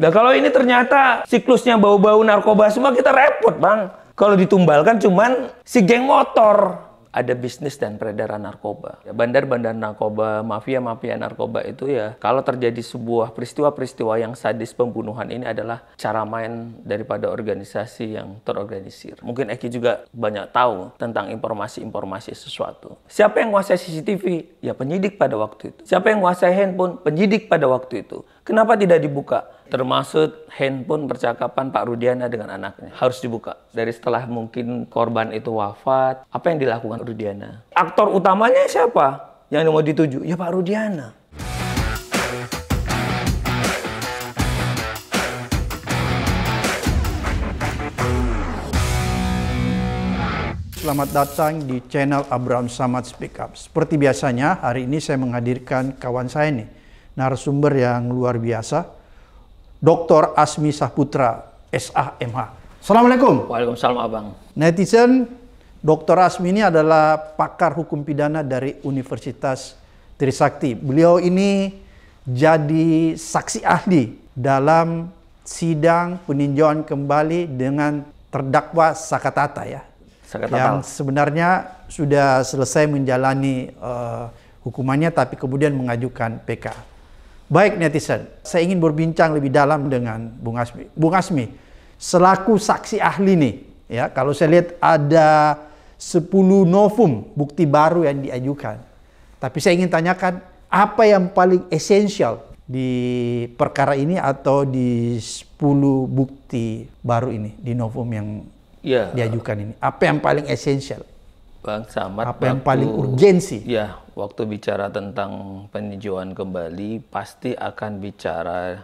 Nah kalau ini ternyata siklusnya bau-bau narkoba semua kita repot bang. Kalau ditumbalkan cuman si geng motor. Ada bisnis dan peredaran narkoba. Ya, bandar-bandar narkoba, mafia-mafia narkoba itu ya kalau terjadi sebuah peristiwa-peristiwa yang sadis pembunuhan ini adalah cara main daripada organisasi yang terorganisir. Mungkin Eki juga banyak tahu tentang informasi-informasi sesuatu. Siapa yang menguasai CCTV? Ya penyidik pada waktu itu. Siapa yang menguasai handphone? Penyidik pada waktu itu. Kenapa tidak dibuka? termasuk handphone percakapan Pak Rudiana dengan anaknya harus dibuka dari setelah mungkin korban itu wafat apa yang dilakukan Rudiana aktor utamanya siapa yang mau dituju ya Pak Rudiana Selamat datang di channel Abraham Samad Speak Up. Seperti biasanya, hari ini saya menghadirkan kawan saya nih, narasumber yang luar biasa, Dr. Asmi Sahputra, SAMH. Assalamualaikum. Waalaikumsalam Abang. Netizen, Dr. Asmi ini adalah pakar hukum pidana dari Universitas Trisakti. Beliau ini jadi saksi ahli dalam sidang peninjauan kembali dengan terdakwa Sakatata ya. Sakatata. Yang sebenarnya sudah selesai menjalani uh, hukumannya tapi kemudian mengajukan PK. Baik netizen, saya ingin berbincang lebih dalam dengan Bung Asmi. Bung Asmi, selaku saksi ahli nih, ya kalau saya lihat ada 10 novum bukti baru yang diajukan. Tapi saya ingin tanyakan apa yang paling esensial di perkara ini atau di 10 bukti baru ini di novum yang ya. diajukan ini? Apa yang paling esensial? Bang Samad apa yang waktu, paling urgensi? Ya, waktu bicara tentang peninjauan kembali pasti akan bicara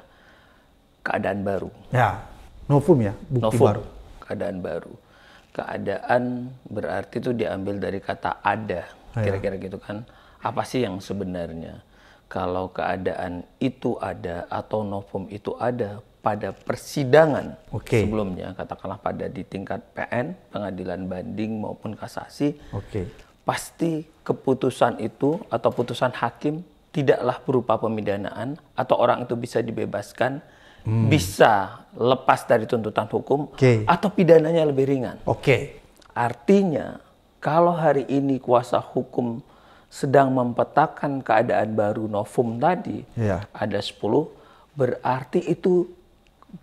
keadaan baru. Ya, novum ya, bukti novum, baru. Keadaan baru. Keadaan berarti itu diambil dari kata ada, ah, ya. kira-kira gitu kan. Apa sih yang sebenarnya? Kalau keadaan itu ada atau novum itu ada, pada persidangan okay. sebelumnya, katakanlah pada di tingkat PN, pengadilan banding maupun kasasi, okay. pasti keputusan itu atau putusan hakim tidaklah berupa pemidanaan atau orang itu bisa dibebaskan, hmm. bisa lepas dari tuntutan hukum okay. atau pidananya lebih ringan. Oke. Okay. Artinya kalau hari ini kuasa hukum sedang mempetakan keadaan baru novum tadi, yeah. ada 10, berarti itu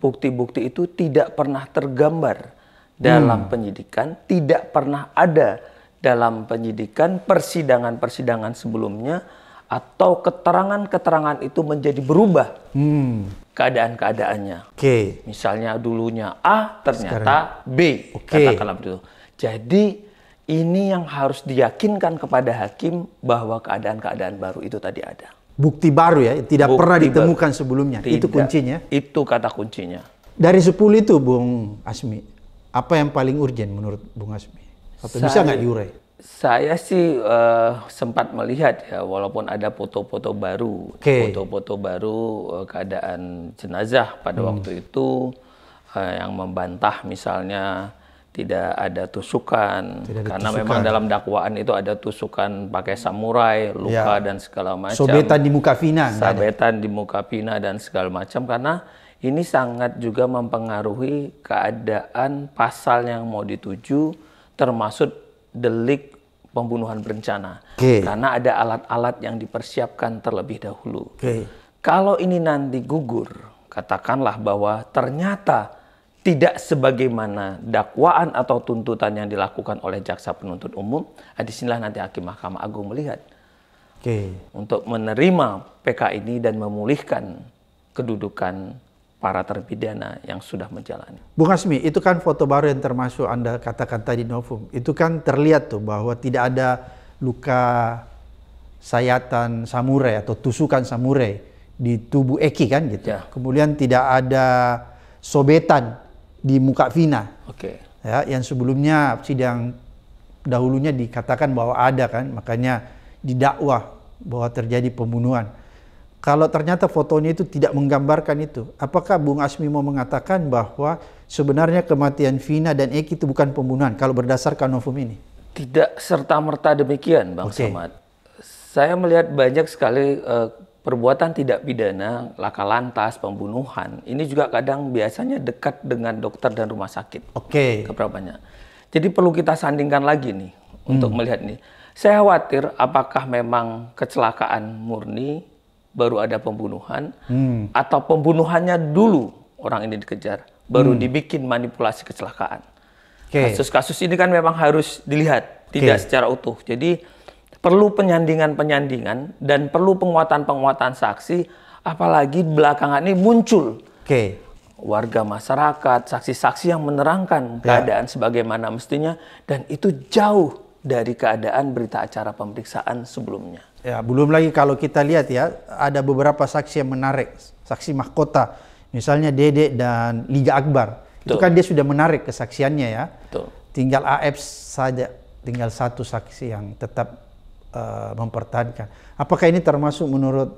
bukti-bukti itu tidak pernah tergambar dalam hmm. penyidikan, tidak pernah ada dalam penyidikan persidangan-persidangan sebelumnya atau keterangan-keterangan itu menjadi berubah hmm. keadaan-keadaannya. Oke. Okay. Misalnya dulunya A ternyata Sekarang. B okay. katakanlah begitu. Jadi ini yang harus diyakinkan kepada hakim bahwa keadaan-keadaan baru itu tadi ada bukti baru ya, tidak bukti pernah ditemukan sebelumnya. Tidak. Itu kuncinya. Itu kata kuncinya. Dari 10 itu Bung Asmi, apa yang paling urgent menurut Bung Asmi? Atau saya, bisa nggak diurai? Saya sih uh, sempat melihat ya, walaupun ada foto-foto baru, foto-foto okay. baru uh, keadaan jenazah pada hmm. waktu itu uh, yang membantah misalnya tidak ada tusukan tidak karena tusukan. memang dalam dakwaan itu ada tusukan pakai samurai luka ya. dan segala macam sobetan di muka fina sobetan di muka fina dan segala macam karena ini sangat juga mempengaruhi keadaan pasal yang mau dituju termasuk delik pembunuhan berencana okay. karena ada alat-alat yang dipersiapkan terlebih dahulu okay. kalau ini nanti gugur katakanlah bahwa ternyata tidak sebagaimana dakwaan atau tuntutan yang dilakukan oleh jaksa penuntut umum, di sinilah nanti hakim Mahkamah Agung melihat okay. untuk menerima PK ini dan memulihkan kedudukan para terpidana yang sudah menjalani. Bung Asmi, itu kan foto baru yang termasuk Anda katakan tadi Novum. Itu kan terlihat tuh bahwa tidak ada luka sayatan samurai atau tusukan samurai di tubuh Eki kan gitu. Ya. Kemudian tidak ada sobetan di muka Vina. Oke. Okay. Ya, yang sebelumnya sidang dahulunya dikatakan bahwa ada kan, makanya didakwah bahwa terjadi pembunuhan. Kalau ternyata fotonya itu tidak menggambarkan itu, apakah Bung Asmi mau mengatakan bahwa sebenarnya kematian Vina dan Eki itu bukan pembunuhan kalau berdasarkan novum ini? Tidak serta merta demikian, Bang okay. Samad. Saya melihat banyak sekali uh, perbuatan tidak pidana, laka lantas, pembunuhan, ini juga kadang biasanya dekat dengan dokter dan rumah sakit. Oke. Okay. Keberapanya. Jadi perlu kita sandingkan lagi nih hmm. untuk melihat nih. Saya khawatir apakah memang kecelakaan murni baru ada pembunuhan hmm. atau pembunuhannya dulu orang ini dikejar baru hmm. dibikin manipulasi kecelakaan. Kasus-kasus okay. ini kan memang harus dilihat tidak secara utuh. Jadi perlu penyandingan-penyandingan dan perlu penguatan-penguatan saksi, apalagi belakangan ini muncul. Okay. Warga masyarakat, saksi-saksi yang menerangkan yeah. keadaan sebagaimana mestinya, dan itu jauh dari keadaan berita acara pemeriksaan sebelumnya. Ya, belum lagi kalau kita lihat ya, ada beberapa saksi yang menarik, saksi mahkota, misalnya Dede dan Liga Akbar. Tuh. Itu kan dia sudah menarik kesaksiannya ya. Tuh, Tinggal AF saja, tinggal satu saksi yang tetap uh, mempertahankan. Apakah ini termasuk menurut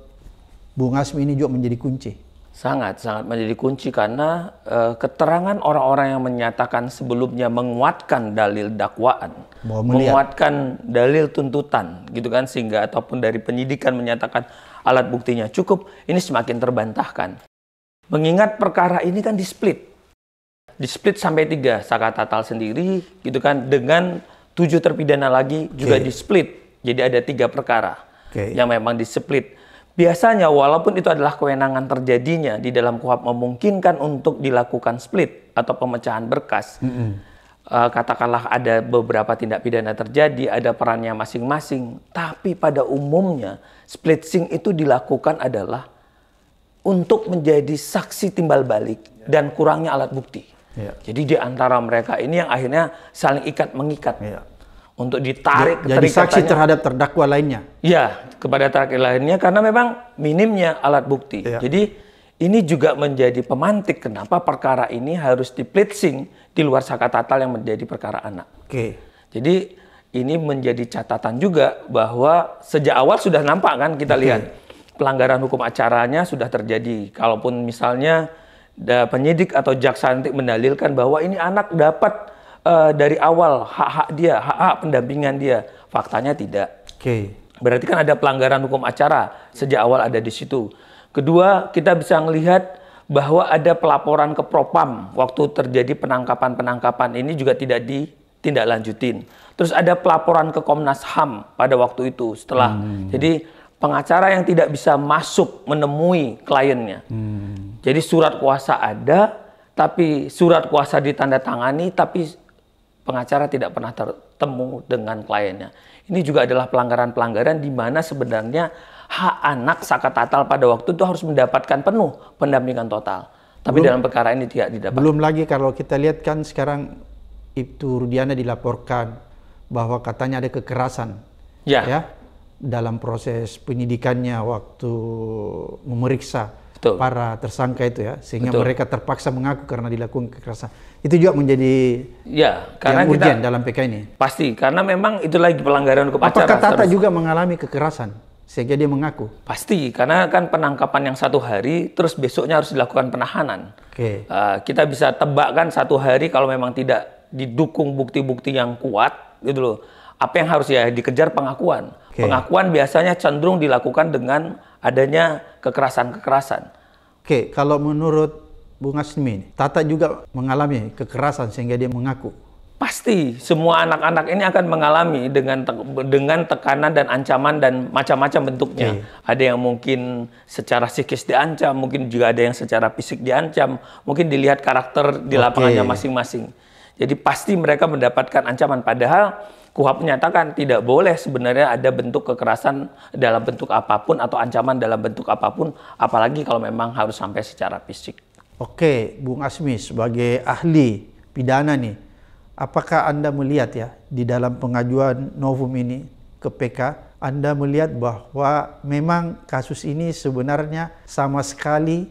Bung Asmi ini juga menjadi kunci? Sangat, sangat menjadi kunci karena uh, keterangan orang-orang yang menyatakan sebelumnya menguatkan dalil dakwaan, menguatkan dalil tuntutan, gitu kan, sehingga ataupun dari penyidikan menyatakan alat buktinya cukup, ini semakin terbantahkan. Mengingat perkara ini kan di split, di split sampai tiga, saka tatal sendiri, gitu kan, dengan tujuh terpidana lagi juga okay. di split jadi ada tiga perkara okay. yang memang displit. Biasanya walaupun itu adalah kewenangan terjadinya di dalam kuhab memungkinkan untuk dilakukan split atau pemecahan berkas. Mm -hmm. uh, katakanlah ada beberapa tindak pidana terjadi, ada perannya masing-masing. Tapi pada umumnya splitsing itu dilakukan adalah untuk menjadi saksi timbal balik ya. dan kurangnya alat bukti. Yeah. Jadi di antara mereka ini yang akhirnya saling ikat mengikat. Yeah untuk ditarik jadi, jadi saksi terhadap terdakwa lainnya. Ya kepada terdakwa lainnya karena memang minimnya alat bukti. Ya. Jadi ini juga menjadi pemantik kenapa perkara ini harus diplitsing di luar saka tatal yang menjadi perkara anak. Oke. Jadi ini menjadi catatan juga bahwa sejak awal sudah nampak kan kita Oke. lihat pelanggaran hukum acaranya sudah terjadi. Kalaupun misalnya penyidik atau jaksa nanti mendalilkan bahwa ini anak dapat uh, dari awal hak-hak dia, hak-hak pendampingan dia. Faktanya tidak. Oke. Okay. Berarti kan ada pelanggaran hukum acara sejak awal ada di situ. Kedua, kita bisa melihat bahwa ada pelaporan ke Propam waktu terjadi penangkapan-penangkapan ini juga tidak ditindaklanjutin. Terus ada pelaporan ke Komnas HAM pada waktu itu setelah. Hmm. Jadi pengacara yang tidak bisa masuk menemui kliennya. Hmm. Jadi surat kuasa ada tapi surat kuasa ditandatangani tapi pengacara tidak pernah bertemu dengan kliennya. Ini juga adalah pelanggaran-pelanggaran di mana sebenarnya hak anak Saka tatal pada waktu itu harus mendapatkan penuh pendampingan total. Tapi belum, dalam perkara ini tidak didapat. Belum lagi kalau kita lihat kan sekarang itu Rudiana dilaporkan bahwa katanya ada kekerasan. Ya. ya dalam proses penyidikannya waktu memeriksa Betul. para tersangka itu ya sehingga Betul. mereka terpaksa mengaku karena dilakukan kekerasan itu juga menjadi ya karena yang kita, dalam PK ini pasti karena memang itu lagi pelanggaran hukum acara apakah Tata juga mengalami kekerasan sehingga dia mengaku pasti karena kan penangkapan yang satu hari terus besoknya harus dilakukan penahanan okay. uh, kita bisa tebak kan satu hari kalau memang tidak didukung bukti-bukti yang kuat gitu loh apa yang harus ya dikejar pengakuan okay. pengakuan biasanya cenderung dilakukan dengan adanya kekerasan-kekerasan Oke, kalau menurut Bung Asmi, Tata juga mengalami kekerasan sehingga dia mengaku. Pasti semua anak-anak ini akan mengalami dengan te dengan tekanan dan ancaman dan macam-macam bentuknya. Okay. Iya. Ada yang mungkin secara psikis diancam, mungkin juga ada yang secara fisik diancam, mungkin dilihat karakter di lapangannya masing-masing. Jadi pasti mereka mendapatkan ancaman padahal KUHAP menyatakan tidak boleh sebenarnya ada bentuk kekerasan dalam bentuk apapun atau ancaman dalam bentuk apapun, apalagi kalau memang harus sampai secara fisik. Oke, Bung Asmi sebagai ahli pidana nih, apakah Anda melihat ya di dalam pengajuan Novum ini ke PK, Anda melihat bahwa memang kasus ini sebenarnya sama sekali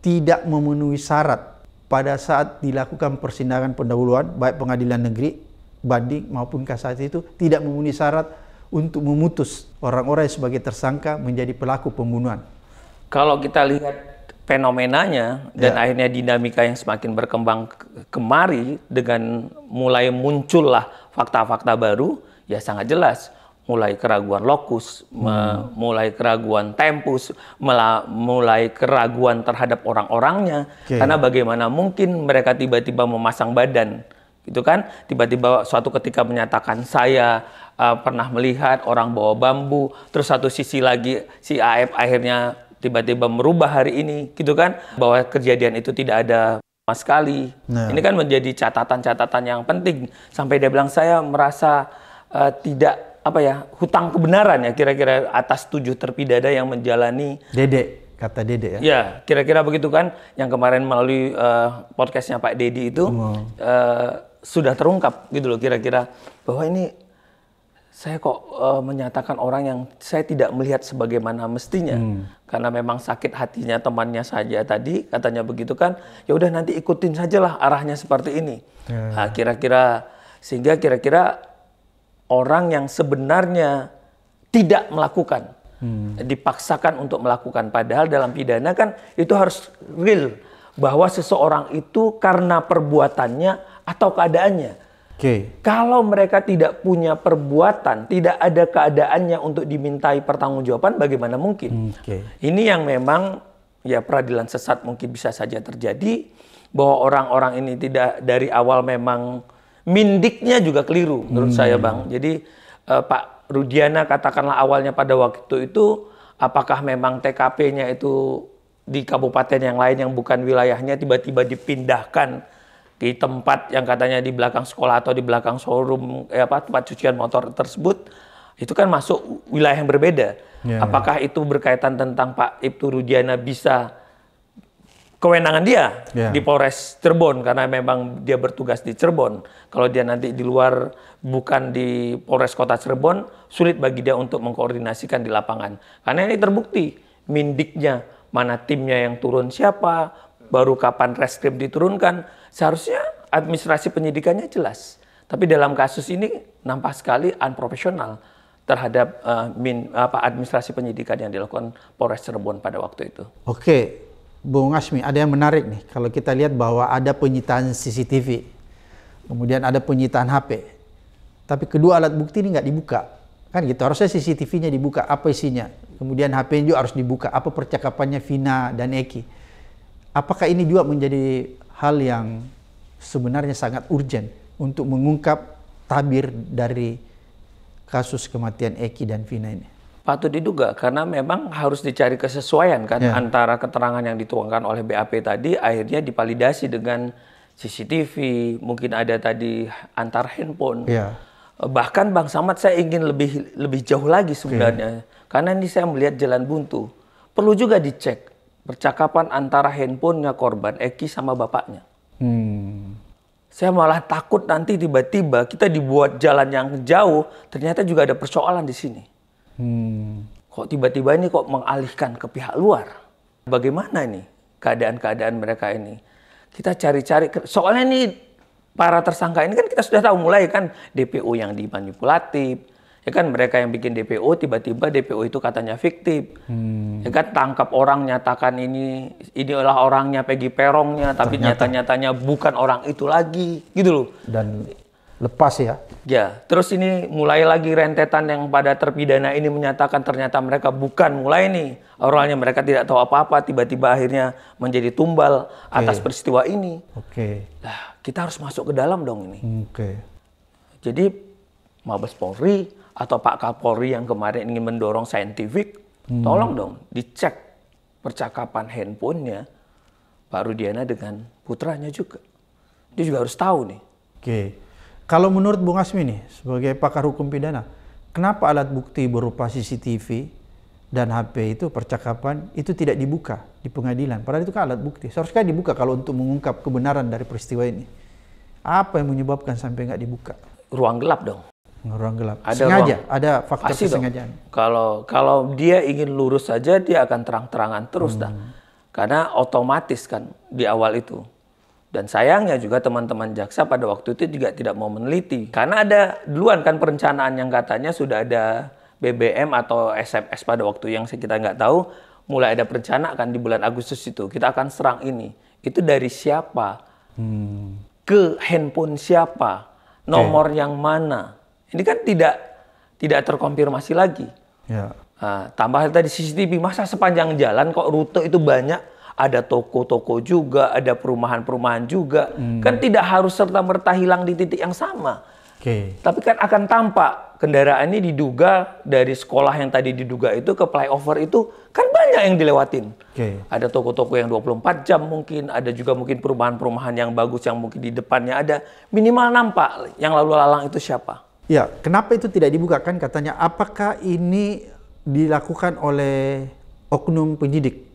tidak memenuhi syarat pada saat dilakukan persidangan pendahuluan baik pengadilan negeri banding maupun kasasi itu tidak memenuhi syarat untuk memutus orang-orang yang sebagai tersangka menjadi pelaku pembunuhan. Kalau kita lihat fenomenanya dan ya. akhirnya dinamika yang semakin berkembang kemari dengan mulai muncullah fakta-fakta baru, ya sangat jelas mulai keraguan lokus, hmm. mulai keraguan tempus, mulai keraguan terhadap orang-orangnya. Okay. Karena bagaimana mungkin mereka tiba-tiba memasang badan itu kan tiba-tiba suatu ketika menyatakan saya uh, pernah melihat orang bawa bambu terus satu sisi lagi si AF akhirnya tiba-tiba merubah hari ini gitu kan bahwa kejadian itu tidak ada sama sekali nah. ini kan menjadi catatan-catatan yang penting sampai dia bilang saya merasa uh, tidak apa ya hutang kebenaran ya kira-kira atas tujuh terpidana yang menjalani Dede kata Dede ya. Ya, kira-kira begitu kan yang kemarin melalui uh, podcastnya Pak Dedi itu wow. uh, sudah terungkap gitu loh kira-kira bahwa ini saya kok uh, menyatakan orang yang saya tidak melihat sebagaimana mestinya hmm. karena memang sakit hatinya temannya saja tadi katanya begitu kan ya udah nanti ikutin sajalah arahnya seperti ini ya. nah, kira-kira sehingga kira-kira orang yang sebenarnya tidak melakukan hmm. dipaksakan untuk melakukan padahal dalam pidana kan itu harus real bahwa seseorang itu karena perbuatannya atau keadaannya. Okay. Kalau mereka tidak punya perbuatan, tidak ada keadaannya untuk dimintai pertanggungjawaban, bagaimana mungkin? Hmm, okay. Ini yang memang ya peradilan sesat mungkin bisa saja terjadi bahwa orang-orang ini tidak dari awal memang mindiknya juga keliru menurut hmm. saya bang. Jadi eh, Pak Rudiana katakanlah awalnya pada waktu itu apakah memang TKP-nya itu di kabupaten yang lain yang bukan wilayahnya tiba-tiba dipindahkan di tempat yang katanya di belakang sekolah atau di belakang showroom eh apa tempat cucian motor tersebut itu kan masuk wilayah yang berbeda. Yeah. Apakah itu berkaitan tentang Pak Ibtu Rudiana bisa kewenangan dia yeah. di Polres Cirebon karena memang dia bertugas di Cirebon. Kalau dia nanti di luar bukan di Polres Kota Cirebon, sulit bagi dia untuk mengkoordinasikan di lapangan. Karena ini terbukti mindiknya mana timnya yang turun siapa, baru kapan reskrim diturunkan, Seharusnya administrasi penyidikannya jelas. Tapi dalam kasus ini nampak sekali unprofesional terhadap uh, min, apa, administrasi penyidikan yang dilakukan Polres Cirebon pada waktu itu. Oke, Bung Asmi, ada yang menarik nih. Kalau kita lihat bahwa ada penyitaan CCTV, kemudian ada penyitaan HP, tapi kedua alat bukti ini nggak dibuka. Kan gitu, harusnya CCTV-nya dibuka, apa isinya. Kemudian HP-nya juga harus dibuka, apa percakapannya Vina dan Eki. Apakah ini juga menjadi hal yang sebenarnya sangat urgent untuk mengungkap tabir dari kasus kematian Eki dan Vina ini? Patut diduga karena memang harus dicari kesesuaian kan yeah. antara keterangan yang dituangkan oleh BAP tadi akhirnya dipalidasi dengan CCTV, mungkin ada tadi antar handphone. Yeah. Bahkan Bang Samad saya ingin lebih lebih jauh lagi sebenarnya yeah. karena ini saya melihat jalan buntu. Perlu juga dicek percakapan antara handphonenya korban Eki sama bapaknya. Hmm. Saya malah takut nanti tiba-tiba kita dibuat jalan yang jauh, ternyata juga ada persoalan di sini. Hmm. Kok tiba-tiba ini kok mengalihkan ke pihak luar? Bagaimana ini keadaan-keadaan mereka ini? Kita cari-cari, soalnya ini para tersangka ini kan kita sudah tahu mulai kan DPO yang dimanipulatif, Ya kan mereka yang bikin DPO tiba-tiba DPO itu katanya fiktif. Hmm. Ya kan tangkap orang nyatakan ini ini adalah orangnya Peggy Perongnya tapi nyata-nyatanya bukan orang itu lagi gitu loh. Dan lepas ya. Ya, terus ini mulai lagi rentetan yang pada terpidana ini menyatakan ternyata mereka bukan mulai nih orangnya mereka tidak tahu apa-apa tiba-tiba akhirnya menjadi tumbal okay. atas peristiwa ini. Oke. Okay. Nah, kita harus masuk ke dalam dong ini. Oke. Okay. Jadi Mabes Polri atau Pak Kapolri yang kemarin ingin mendorong saintifik, hmm. tolong dong dicek percakapan handphonenya Pak Rudiana dengan putranya juga. Dia juga harus tahu nih. Oke. Kalau menurut Bung Asmi nih, sebagai pakar hukum pidana, kenapa alat bukti berupa CCTV dan HP itu percakapan itu tidak dibuka di pengadilan? Padahal itu kan alat bukti. Seharusnya dibuka kalau untuk mengungkap kebenaran dari peristiwa ini. Apa yang menyebabkan sampai nggak dibuka? Ruang gelap dong ruang gelap. Ada sengaja, ruang, ada faktor Pasti kesengajaan. Dong. Kalau kalau dia ingin lurus saja dia akan terang-terangan terus hmm. dah. Karena otomatis kan di awal itu. Dan sayangnya juga teman-teman jaksa pada waktu itu juga tidak mau meneliti. Karena ada duluan kan perencanaan yang katanya sudah ada BBM atau SMS pada waktu yang kita nggak tahu. Mulai ada perencanaan kan di bulan Agustus itu. Kita akan serang ini. Itu dari siapa? Hmm. Ke handphone siapa? Nomor okay. Eh. yang mana? Ini kan tidak tidak terkonfirmasi lagi. Ya. Nah, tambah tadi CCTV, masa sepanjang jalan kok rute itu banyak, ada toko-toko juga, ada perumahan-perumahan juga. Hmm. Kan tidak harus serta-merta hilang di titik yang sama. Okay. Tapi kan akan tampak kendaraan ini diduga dari sekolah yang tadi diduga itu ke flyover itu kan banyak yang dilewatin. Okay. Ada toko-toko yang 24 jam mungkin, ada juga mungkin perumahan-perumahan yang bagus yang mungkin di depannya ada. Minimal nampak yang lalu lalang itu siapa. Ya, kenapa itu tidak dibukakan? Katanya, apakah ini dilakukan oleh oknum penyidik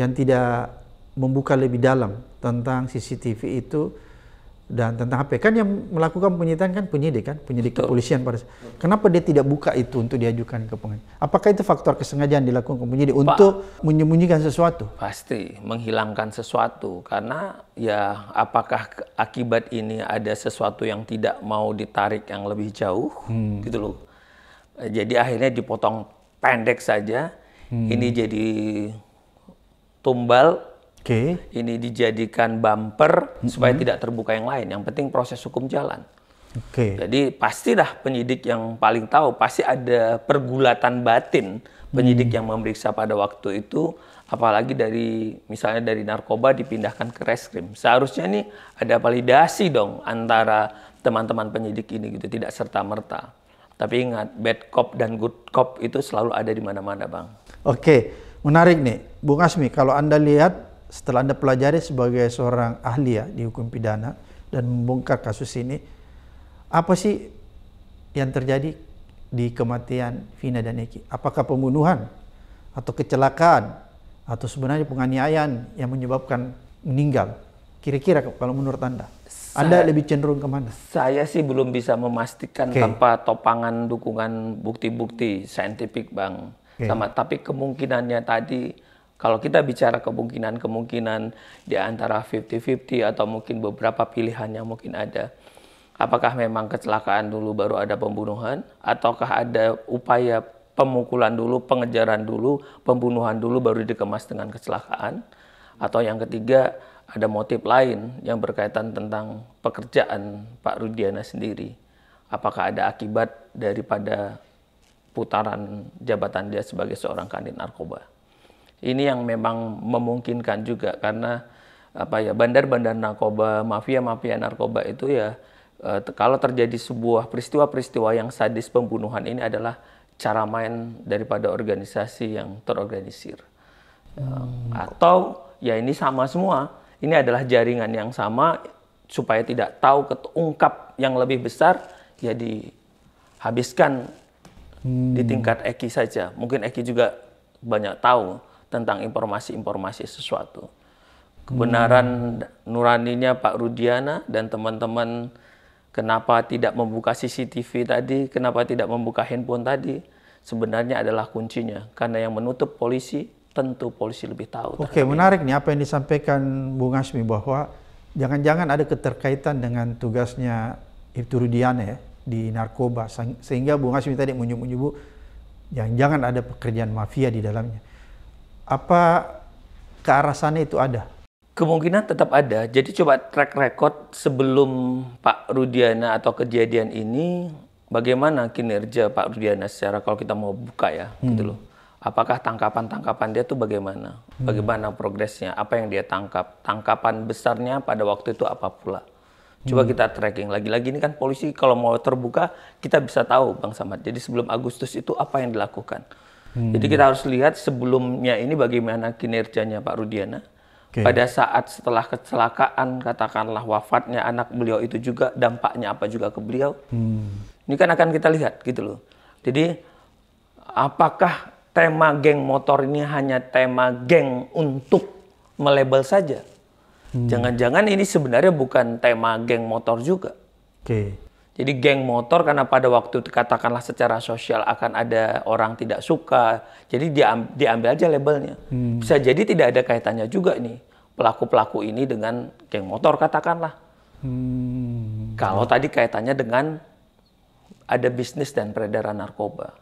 yang tidak membuka lebih dalam tentang CCTV itu dan tentang HP kan yang melakukan penyitaan kan penyidik kan penyidik Betul. kepolisian pada kenapa dia tidak buka itu untuk diajukan ke pengadilan apakah itu faktor kesengajaan dilakukan ke penyidik Pak, untuk menyembunyikan sesuatu pasti menghilangkan sesuatu karena ya apakah akibat ini ada sesuatu yang tidak mau ditarik yang lebih jauh hmm. gitu loh jadi akhirnya dipotong pendek saja hmm. ini jadi tumbal Okay. Ini dijadikan bumper mm -hmm. supaya tidak terbuka yang lain. Yang penting proses hukum jalan. Okay. Jadi pastilah penyidik yang paling tahu pasti ada pergulatan batin penyidik hmm. yang memeriksa pada waktu itu apalagi dari misalnya dari narkoba dipindahkan ke reskrim. Seharusnya nih ada validasi dong antara teman-teman penyidik ini gitu tidak serta-merta. Tapi ingat bad cop dan good cop itu selalu ada di mana-mana, Bang. Oke, okay. menarik nih Bung Asmi kalau Anda lihat setelah Anda pelajari sebagai seorang ahli ya di hukum pidana dan membongkar kasus ini, apa sih yang terjadi di kematian Vina dan Eki? Apakah pembunuhan atau kecelakaan atau sebenarnya penganiayaan yang menyebabkan meninggal? Kira-kira kalau menurut Anda, saya, Anda lebih cenderung kemana? Saya sih belum bisa memastikan okay. tanpa topangan dukungan bukti-bukti saintifik, Bang. Okay. Sama tapi kemungkinannya tadi kalau kita bicara kemungkinan-kemungkinan di antara 50-50 atau mungkin beberapa pilihan yang mungkin ada, apakah memang kecelakaan dulu baru ada pembunuhan, ataukah ada upaya pemukulan dulu, pengejaran dulu, pembunuhan dulu baru dikemas dengan kecelakaan, atau yang ketiga ada motif lain yang berkaitan tentang pekerjaan Pak Rudiana sendiri. Apakah ada akibat daripada putaran jabatan dia sebagai seorang kandid narkoba? Ini yang memang memungkinkan juga karena apa ya bandar-bandar narkoba, mafia-mafia narkoba itu ya e, kalau terjadi sebuah peristiwa-peristiwa yang sadis pembunuhan ini adalah cara main daripada organisasi yang terorganisir. Ya, hmm. Atau ya ini sama semua. Ini adalah jaringan yang sama supaya tidak tahu ketungkap yang lebih besar ya dihabiskan hmm. di tingkat Eki saja. Mungkin Eki juga banyak tahu tentang informasi-informasi sesuatu. Kebenaran hmm. nuraninya Pak Rudiana dan teman-teman kenapa tidak membuka CCTV tadi, kenapa tidak membuka handphone tadi, sebenarnya adalah kuncinya. Karena yang menutup polisi, tentu polisi lebih tahu. Oke, menarik nih apa yang disampaikan Bung Asmi bahwa jangan-jangan ada keterkaitan dengan tugasnya Ibtu Rudiana ya di narkoba sehingga Bung Asmi tadi menyebut-nyebut jangan-jangan ada pekerjaan mafia di dalamnya apa ke arah sana itu ada? Kemungkinan tetap ada. Jadi coba track record sebelum Pak Rudiana atau kejadian ini, bagaimana kinerja Pak Rudiana secara kalau kita mau buka ya, hmm. gitu loh. Apakah tangkapan-tangkapan dia tuh bagaimana? Hmm. Bagaimana progresnya? Apa yang dia tangkap? Tangkapan besarnya pada waktu itu apa pula? Coba hmm. kita tracking. Lagi-lagi ini kan polisi kalau mau terbuka, kita bisa tahu Bang Samad. Jadi sebelum Agustus itu apa yang dilakukan? Hmm. Jadi kita harus lihat sebelumnya ini bagaimana kinerjanya Pak Rudiana. Okay. Pada saat setelah kecelakaan, katakanlah wafatnya anak beliau itu juga dampaknya apa juga ke beliau. Hmm. Ini kan akan kita lihat gitu loh. Jadi apakah tema geng motor ini hanya tema geng untuk melebel saja? Hmm. Jangan-jangan hmm. ini sebenarnya bukan tema geng motor juga. Oke. Okay. Jadi geng motor karena pada waktu katakanlah secara sosial akan ada orang tidak suka, jadi diambil aja labelnya. Hmm. Bisa jadi tidak ada kaitannya juga nih pelaku-pelaku ini dengan geng motor katakanlah. Hmm. Kalau tadi kaitannya dengan ada bisnis dan peredaran narkoba.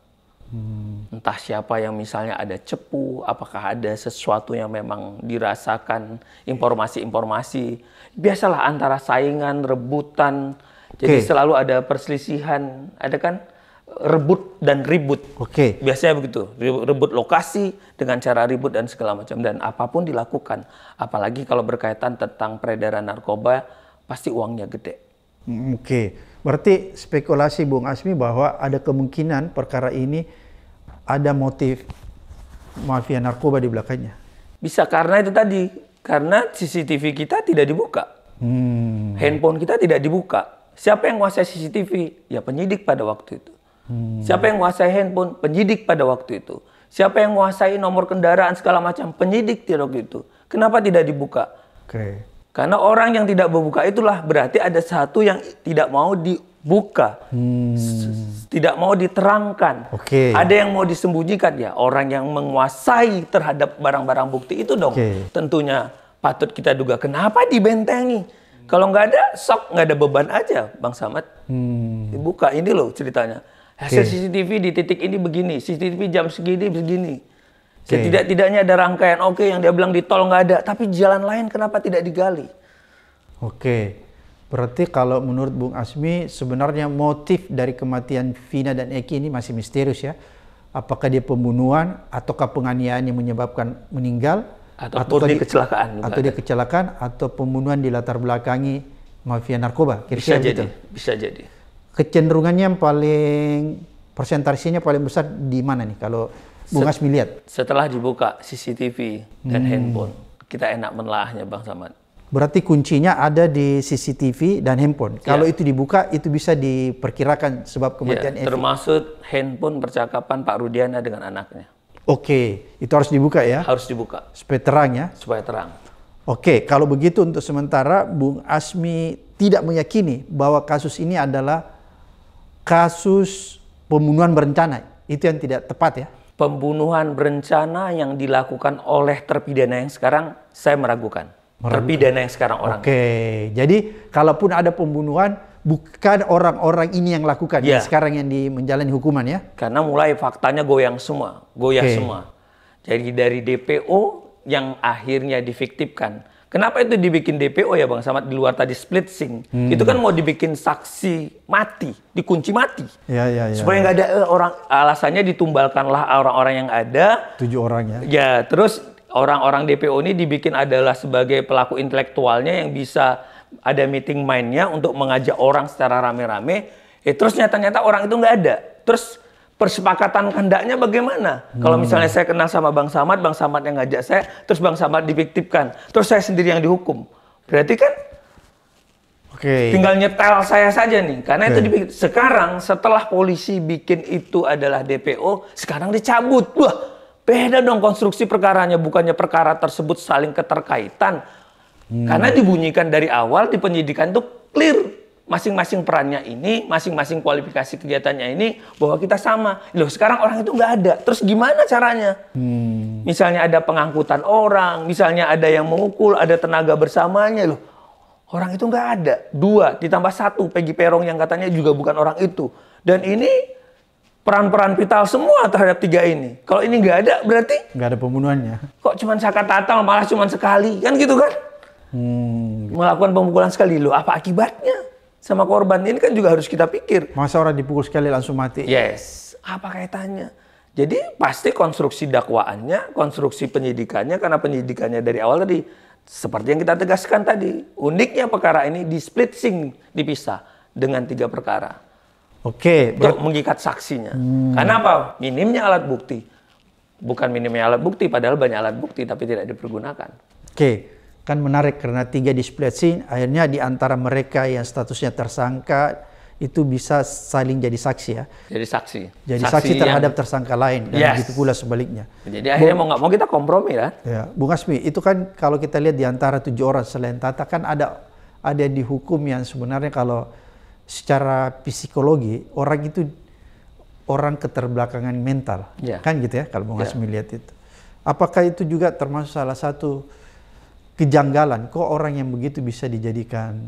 Hmm. Entah siapa yang misalnya ada cepu, apakah ada sesuatu yang memang dirasakan informasi-informasi. Biasalah antara saingan, rebutan, jadi okay. selalu ada perselisihan, ada kan rebut dan ribut. Oke. Okay. Biasanya begitu, rebut lokasi dengan cara ribut dan segala macam dan apapun dilakukan, apalagi kalau berkaitan tentang peredaran narkoba pasti uangnya gede. Mm, oke. Okay. Berarti spekulasi Bung Asmi bahwa ada kemungkinan perkara ini ada motif mafia narkoba di belakangnya. Bisa karena itu tadi, karena CCTV kita tidak dibuka. Hmm. Handphone kita tidak dibuka Siapa yang menguasai CCTV? Ya penyidik pada waktu itu. Hmm. Siapa yang menguasai handphone? Penyidik pada waktu itu. Siapa yang menguasai nomor kendaraan segala macam? Penyidik waktu itu. Kenapa tidak dibuka? Okay. Karena orang yang tidak membuka itulah berarti ada satu yang tidak mau dibuka, hmm. tidak mau diterangkan. Okay. Ada yang mau disembunyikan ya orang yang menguasai terhadap barang-barang bukti itu dong. Okay. Tentunya patut kita duga kenapa dibentengi? Kalau nggak ada sok, nggak ada beban aja, Bang Samad. Hmm. Dibuka ini loh ceritanya. Hasil okay. CCTV di titik ini begini, CCTV jam segini begini. Okay. Setidak-tidaknya ada rangkaian oke okay, yang dia bilang di tol nggak ada, tapi jalan lain kenapa tidak digali? Oke, okay. berarti kalau menurut Bung Asmi sebenarnya motif dari kematian Vina dan Eki ini masih misterius ya. Apakah dia pembunuhan ataukah penganiayaan yang menyebabkan meninggal atau, atau dia kecelakaan juga atau ada. dia kecelakaan atau pembunuhan latar belakangi mafia narkoba kira-kira bisa jadi gitu. bisa jadi kecenderungannya yang paling persentasinya paling besar di mana nih kalau Bung Set, melihat setelah dibuka CCTV dan hmm. handphone kita enak menelahnya Bang Samad berarti kuncinya ada di CCTV dan handphone ya. kalau itu dibuka itu bisa diperkirakan sebab ya, kematian ya, termasuk handphone percakapan Pak Rudiana dengan anaknya Oke, itu harus dibuka ya? Harus dibuka. Supaya terang ya? Supaya terang. Oke, kalau begitu untuk sementara Bung Asmi tidak meyakini bahwa kasus ini adalah kasus pembunuhan berencana. Itu yang tidak tepat ya? Pembunuhan berencana yang dilakukan oleh terpidana yang sekarang saya meragukan. meragukan. Terpidana yang sekarang orang. Oke, jadi kalaupun ada pembunuhan bukan orang-orang ini yang lakukan yeah. ya sekarang yang di menjalani hukuman ya. Karena mulai faktanya goyang semua, goyang okay. semua. Jadi dari DPO yang akhirnya difiktifkan. Kenapa itu dibikin DPO ya Bang Sama di luar tadi split sing? Hmm. Itu kan mau dibikin saksi mati, dikunci mati. Ya, ya, ya, Supaya ya. nggak ya. ada eh, orang alasannya ditumbalkanlah orang-orang yang ada. Tujuh orang ya. Ya, terus orang-orang DPO ini dibikin adalah sebagai pelaku intelektualnya yang bisa ada meeting mainnya untuk mengajak orang secara rame-rame. Eh, terus nyata-nyata orang itu nggak ada. Terus persepakatan kehendaknya bagaimana? Hmm. Kalau misalnya saya kenal sama Bang Samad, Bang Samad yang ngajak saya, terus Bang Samad dipiktifkan, terus saya sendiri yang dihukum. Berarti kan okay. tinggal nyetel saya saja nih. Karena okay. itu Sekarang setelah polisi bikin itu adalah DPO, sekarang dicabut. Wah, beda dong konstruksi perkaranya. Bukannya perkara tersebut saling keterkaitan, Hmm. Karena dibunyikan dari awal di penyidikan itu clear masing-masing perannya ini, masing-masing kualifikasi kegiatannya ini bahwa kita sama. Loh, sekarang orang itu nggak ada. Terus gimana caranya? Hmm. Misalnya ada pengangkutan orang, misalnya ada yang mengukul, ada tenaga bersamanya. Loh, orang itu nggak ada. Dua, ditambah satu, Peggy Perong yang katanya juga bukan orang itu. Dan ini peran-peran vital semua terhadap tiga ini. Kalau ini nggak ada, berarti nggak ada pembunuhannya. Kok cuma sakat tatal, malah cuma sekali, kan gitu kan? Hmm. Melakukan pemukulan sekali lo, apa akibatnya? Sama korban ini kan juga harus kita pikir. Masa orang dipukul sekali langsung mati? Yes. Apa kaitannya? Jadi pasti konstruksi dakwaannya, konstruksi penyidikannya, karena penyidikannya dari awal tadi. Seperti yang kita tegaskan tadi. Uniknya perkara ini di splitsing, dipisah dengan tiga perkara. Oke. Okay, Untuk mengikat saksinya. Hmm. Karena apa? Minimnya alat bukti. Bukan minimnya alat bukti, padahal banyak alat bukti, tapi tidak dipergunakan. Oke. Okay. Kan menarik karena tiga display scene akhirnya di antara mereka yang statusnya tersangka itu bisa saling jadi saksi ya. Jadi saksi. Jadi saksi, saksi terhadap yang... tersangka lain dan yes. begitu pula sebaliknya. Jadi akhirnya Bu... mau nggak mau kita kompromi lah. Ya, Bung Asmi, itu kan kalau kita lihat di antara tujuh orang selain Tata kan ada ada di hukum yang sebenarnya kalau secara psikologi orang itu orang keterbelakangan mental, yeah. kan gitu ya kalau Bung yeah. Asmi lihat itu. Apakah itu juga termasuk salah satu kejanggalan. Kok orang yang begitu bisa dijadikan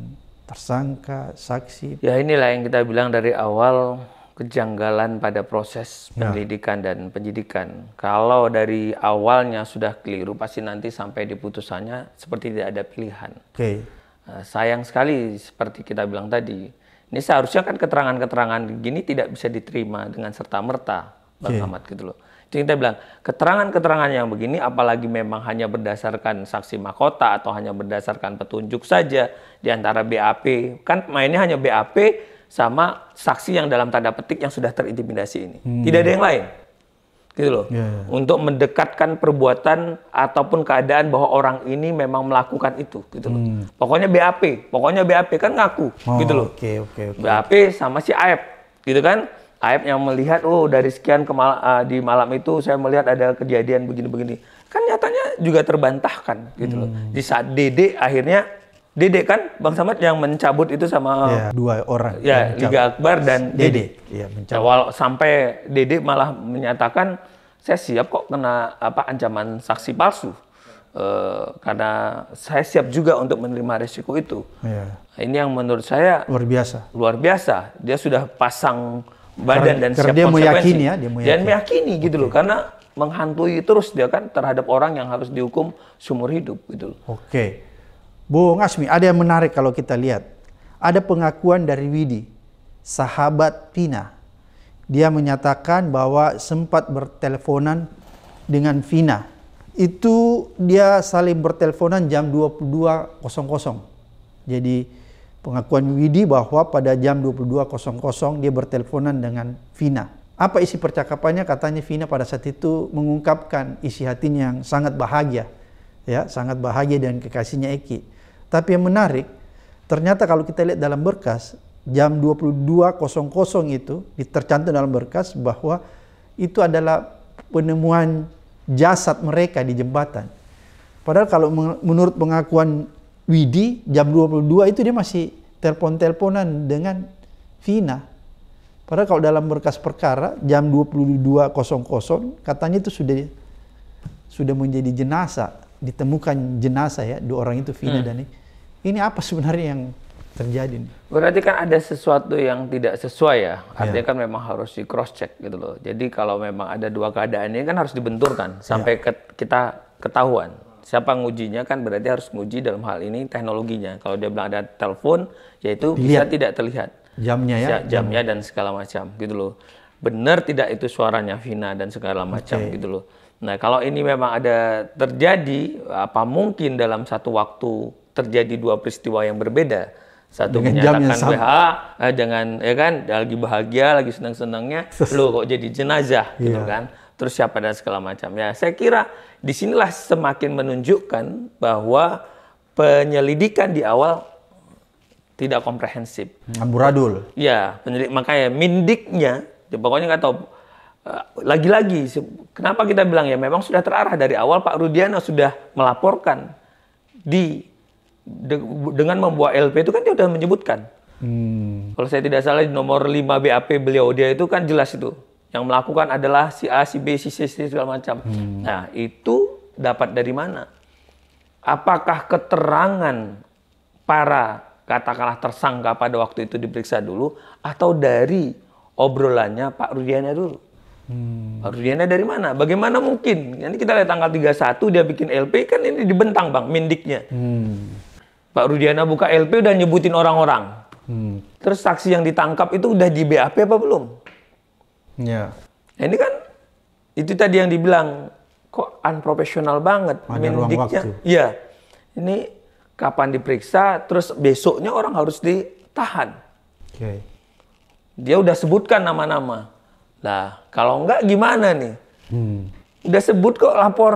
tersangka, saksi? Ya inilah yang kita bilang dari awal kejanggalan pada proses ya. penyelidikan ya. dan penyidikan. Kalau dari awalnya sudah keliru, pasti nanti sampai di putusannya seperti tidak ada pilihan. Oke. Okay. Eh, sayang sekali seperti kita bilang tadi. Ini seharusnya kan keterangan-keterangan gini tidak bisa diterima dengan serta merta, Bang okay. Ahmad gitu loh. Jadi kita bilang, keterangan-keterangan yang begini apalagi memang hanya berdasarkan saksi mahkota atau hanya berdasarkan petunjuk saja di antara BAP. Kan mainnya hanya BAP sama saksi yang dalam tanda petik yang sudah terintimidasi ini. Hmm. Tidak ada yang lain. Gitu loh. Yeah. Ya. Untuk mendekatkan perbuatan ataupun keadaan bahwa orang ini memang melakukan itu, gitu loh. Hmm. Pokoknya BAP, pokoknya BAP kan ngaku, gitu oh, gitu loh. okay, okay, Okay. BAP sama si AF, gitu kan? Aib yang melihat, oh dari sekian ke mal uh, di malam itu saya melihat ada kejadian begini-begini. Kan nyatanya juga terbantahkan gitu hmm. loh. Di saat Dede akhirnya Dede kan Bang Samad yang mencabut itu sama ya, dua orang. Ya, Liga Akbar dan Dede. Dede. Ya, mencabut. sampai Dede malah menyatakan saya siap kok kena apa ancaman saksi palsu. Uh, karena saya siap juga untuk menerima resiko itu. Ya. Ini yang menurut saya luar biasa. Luar biasa. Dia sudah pasang badan dan karena siap dia meyakini ya, dia meyakini. Dan meyakini gitu okay. loh karena menghantui terus dia kan terhadap orang yang harus dihukum seumur hidup gitu loh. Oke. Okay. Bu Asmi, ada yang menarik kalau kita lihat. Ada pengakuan dari Widi, sahabat Vina, Dia menyatakan bahwa sempat berteleponan dengan Vina. Itu dia saling berteleponan jam 22.00. Jadi Pengakuan Widi bahwa pada jam 22.00 dia berteleponan dengan Vina. Apa isi percakapannya? Katanya Vina pada saat itu mengungkapkan isi hatinya yang sangat bahagia. Ya, sangat bahagia dan kekasihnya Eki. Tapi yang menarik, ternyata kalau kita lihat dalam berkas, jam 22.00 itu tercantum dalam berkas bahwa itu adalah penemuan jasad mereka di jembatan. Padahal kalau menurut pengakuan Widi jam 22 itu dia masih telepon-teleponan dengan Vina. Padahal kalau dalam berkas perkara jam 22.00 katanya itu sudah sudah menjadi jenazah, ditemukan jenazah ya dua orang itu Vina hmm. dan ini. Ini apa sebenarnya yang terjadi? Berarti kan ada sesuatu yang tidak sesuai ya. ya. Artinya yeah. kan memang harus di cross check gitu loh. Jadi kalau memang ada dua keadaan ini kan harus dibenturkan ya. sampai yeah. ke, kita ketahuan siapa ngujinya kan berarti harus nguji dalam hal ini teknologinya. Kalau dia bilang ada telepon, yaitu bisa tidak terlihat jamnya ya, jamnya dan segala macam gitu loh. Benar tidak itu suaranya Vina dan segala macam okay. gitu loh. Nah, kalau ini memang ada terjadi apa mungkin dalam satu waktu terjadi dua peristiwa yang berbeda? Satu dengan menyatakan WHA eh, dengan ya kan lagi bahagia, lagi senang-senangnya, lo kok jadi jenazah yeah. gitu iya. kan terus siapa dan segala macamnya. Saya kira disinilah semakin menunjukkan bahwa penyelidikan di awal tidak komprehensif. Amburadul. Ya, penyelidik, makanya mindiknya, ya, pokoknya nggak tahu. Eh, lagi-lagi, kenapa kita bilang ya memang sudah terarah dari awal Pak Rudiana sudah melaporkan di de, dengan membuat LP itu kan dia sudah menyebutkan. Hmm. Kalau saya tidak salah di nomor 5 BAP beliau dia itu kan jelas itu yang melakukan adalah si A, si B, si C, si segala macam. Hmm. Nah, itu dapat dari mana? Apakah keterangan para katakanlah tersangka pada waktu itu diperiksa dulu atau dari obrolannya Pak Rudiana dulu? Hmm. Pak Rudiana dari mana? Bagaimana mungkin? Ini kita lihat tanggal 31 dia bikin LP kan ini dibentang Bang, mindiknya. Hmm. Pak Rudiana buka LP udah nyebutin orang-orang. Hmm. Terus saksi yang ditangkap itu udah di BAP apa belum? Ya. Nah, ini kan itu tadi yang dibilang kok unprofesional banget. Ada ruang Iya. Ini kapan diperiksa, terus besoknya orang harus ditahan. Okay. Dia udah sebutkan nama-nama. Nah, kalau enggak gimana nih? Hmm. Udah sebut kok lapor.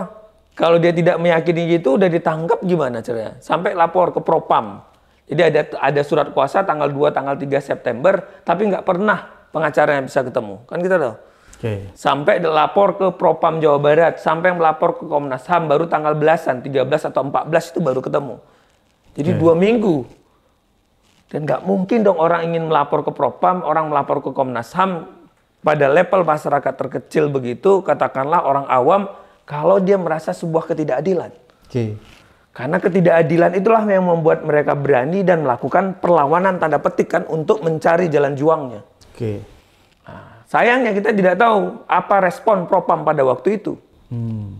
Kalau dia tidak meyakini gitu, udah ditangkap gimana caranya? Sampai lapor ke Propam. Jadi ada ada surat kuasa tanggal 2, tanggal 3 September, tapi nggak pernah pengacara yang bisa ketemu. Kan kita tahu. Okay. Sampai dilapor ke Propam Jawa Barat, sampai melapor ke Komnas HAM baru tanggal belasan, 13 atau 14 itu baru ketemu. Jadi okay. dua minggu. Dan nggak mungkin dong orang ingin melapor ke Propam, orang melapor ke Komnas HAM, pada level masyarakat terkecil begitu, katakanlah orang awam, kalau dia merasa sebuah ketidakadilan. Okay. Karena ketidakadilan itulah yang membuat mereka berani dan melakukan perlawanan tanda petik kan untuk mencari jalan juangnya. Oke. Nah, sayangnya kita tidak tahu apa respon propam pada waktu itu hmm.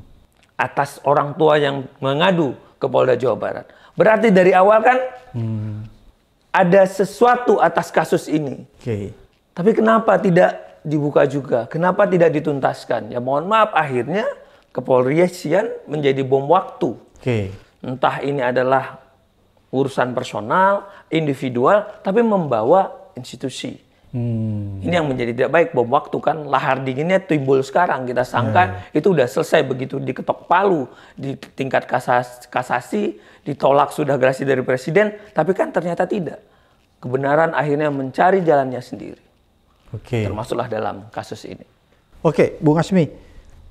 atas orang tua yang mengadu ke Polda Jawa Barat. Berarti dari awal kan hmm. ada sesuatu atas kasus ini. Okay. Tapi kenapa tidak dibuka juga? Kenapa tidak dituntaskan? Ya mohon maaf akhirnya kepolisian ya, menjadi bom waktu. Okay. Entah ini adalah urusan personal, individual, tapi membawa institusi. Hmm. Ini yang menjadi tidak baik bom waktu kan lahar dinginnya timbul sekarang kita sangka hmm. itu sudah selesai begitu diketok palu di tingkat kasasi, kasasi ditolak sudah gerasi dari presiden tapi kan ternyata tidak kebenaran akhirnya mencari jalannya sendiri. Oke. Okay. Termasuklah dalam kasus ini. Oke, okay, Bung Asmi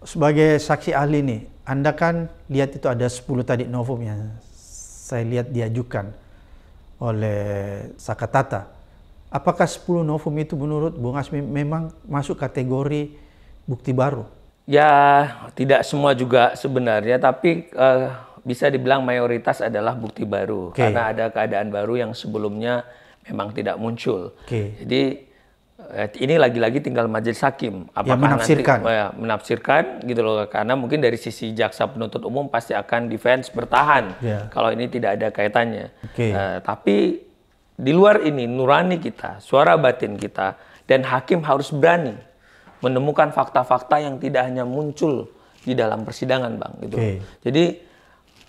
sebagai saksi ahli nih, Anda kan lihat itu ada 10 tadi novum yang saya lihat diajukan oleh Sakatata Apakah 10 novum itu menurut Bung Asmi memang masuk kategori bukti baru? Ya, tidak semua juga sebenarnya, tapi uh, bisa dibilang mayoritas adalah bukti baru okay. karena ada keadaan baru yang sebelumnya memang tidak muncul. Okay. Jadi eh, ini lagi-lagi tinggal majelis hakim apakah ya, menafsirkan nanti, oh ya, menafsirkan gitu loh karena mungkin dari sisi jaksa penuntut umum pasti akan defense bertahan yeah. kalau ini tidak ada kaitannya okay. uh, eh, tapi di luar ini nurani kita, suara batin kita, dan hakim harus berani menemukan fakta-fakta yang tidak hanya muncul di dalam persidangan, bang. Gitu. Okay. Jadi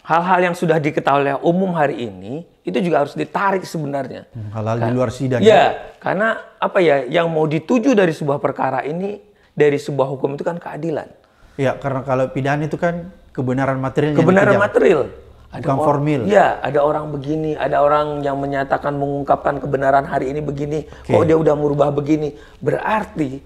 hal-hal yang sudah diketahui oleh umum hari ini itu juga harus ditarik sebenarnya. Hmm, hal-hal di luar sidang. Ya, iya, karena apa ya yang mau dituju dari sebuah perkara ini dari sebuah hukum itu kan keadilan. Ya, karena kalau pidana itu kan kebenaran material. Kebenaran material ada bukan formil. Iya, ada orang begini, ada orang yang menyatakan mengungkapkan kebenaran hari ini begini, okay. kok oh, dia udah merubah begini. Berarti